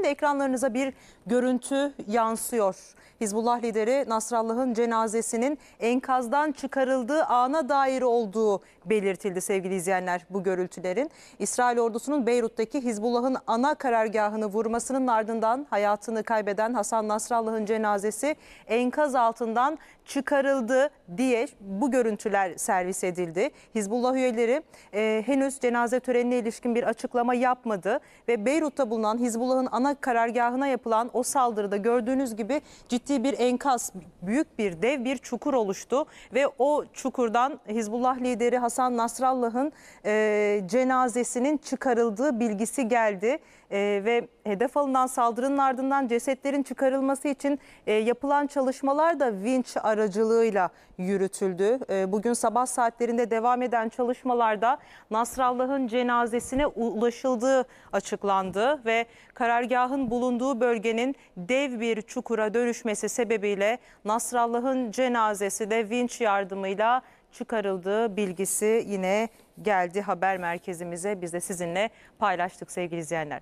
Şimdi ekranlarınıza bir görüntü yansıyor. Hizbullah lideri Nasrallah'ın cenazesinin enkazdan çıkarıldığı ana dair olduğu belirtildi sevgili izleyenler bu görüntülerin. İsrail ordusunun Beyrut'taki Hizbullah'ın ana karargahını vurmasının ardından hayatını kaybeden Hasan Nasrallah'ın cenazesi enkaz altından çıkarıldı diye bu görüntüler servis edildi. Hizbullah üyeleri e, henüz cenaze törenine ilişkin bir açıklama yapmadı ve Beyrut'ta bulunan Hizbullah'ın ana ana karargahına yapılan o saldırıda gördüğünüz gibi ciddi bir enkaz, büyük bir dev bir çukur oluştu. Ve o çukurdan Hizbullah lideri Hasan Nasrallah'ın e, cenazesinin çıkarıldığı bilgisi geldi. E, ve hedef alınan saldırının ardından cesetlerin çıkarılması için e, yapılan çalışmalar da vinç aracılığıyla yürütüldü. E, bugün sabah saatlerinde devam eden çalışmalarda Nasrallah'ın cenazesine ulaşıldığı açıklandı ve karargah Güzergahın bulunduğu bölgenin dev bir çukura dönüşmesi sebebiyle Nasrallah'ın cenazesi de vinç yardımıyla çıkarıldığı bilgisi yine geldi haber merkezimize. Biz de sizinle paylaştık sevgili izleyenler.